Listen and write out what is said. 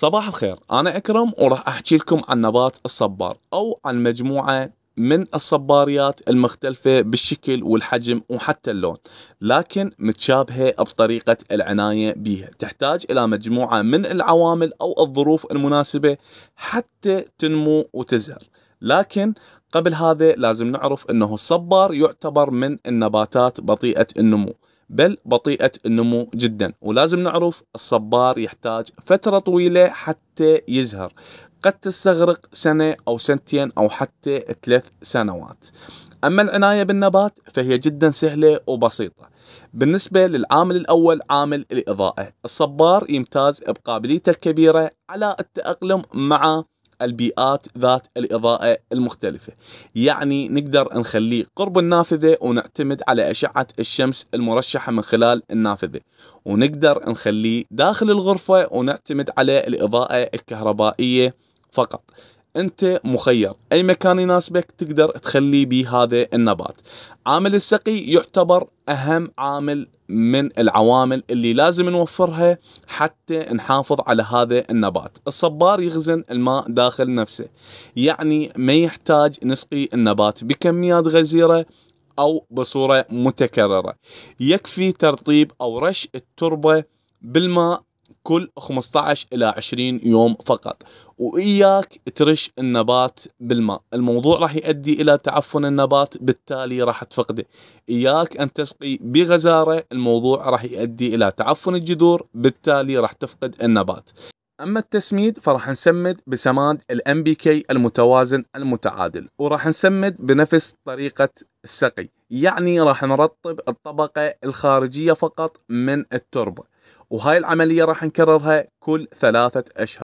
صباح الخير أنا أكرم وراح أحكي لكم عن نبات الصبار أو عن مجموعة من الصباريات المختلفة بالشكل والحجم وحتى اللون لكن متشابهة بطريقة العناية بها تحتاج إلى مجموعة من العوامل أو الظروف المناسبة حتى تنمو وتزهر لكن قبل هذا لازم نعرف أنه الصبار يعتبر من النباتات بطيئة النمو بل بطيئة النمو جدا ولازم نعرف الصبار يحتاج فترة طويلة حتى يزهر قد تستغرق سنة أو سنتين أو حتى ثلاث سنوات أما العناية بالنبات فهي جدا سهلة وبسيطة بالنسبة للعامل الأول عامل الإضاءة الصبار يمتاز بقابليته الكبيرة على التأقلم مع البيئات ذات الإضاءة المختلفة يعني نقدر نخليه قرب النافذة ونعتمد على أشعة الشمس المرشحة من خلال النافذة ونقدر نخليه داخل الغرفة ونعتمد على الإضاءة الكهربائية فقط انت مخير اي مكان يناسبك تقدر تخلي به هذا النبات عامل السقي يعتبر اهم عامل من العوامل اللي لازم نوفرها حتى نحافظ على هذا النبات الصبار يخزن الماء داخل نفسه يعني ما يحتاج نسقي النبات بكميات غزيره او بصوره متكرره يكفي ترطيب او رش التربه بالماء كل 15 إلى 20 يوم فقط وإياك ترش النبات بالماء الموضوع راح يؤدي إلى تعفن النبات بالتالي راح تفقده إياك أن تسقي بغزارة الموضوع راح يؤدي إلى تعفن الجذور بالتالي راح تفقد النبات اما التسميد فراح نسمد بسماد الام بي كي المتوازن المتعادل وراح نسمد بنفس طريقه السقي يعني راح نرطب الطبقه الخارجيه فقط من التربه وهاي العمليه راح نكررها كل ثلاثه اشهر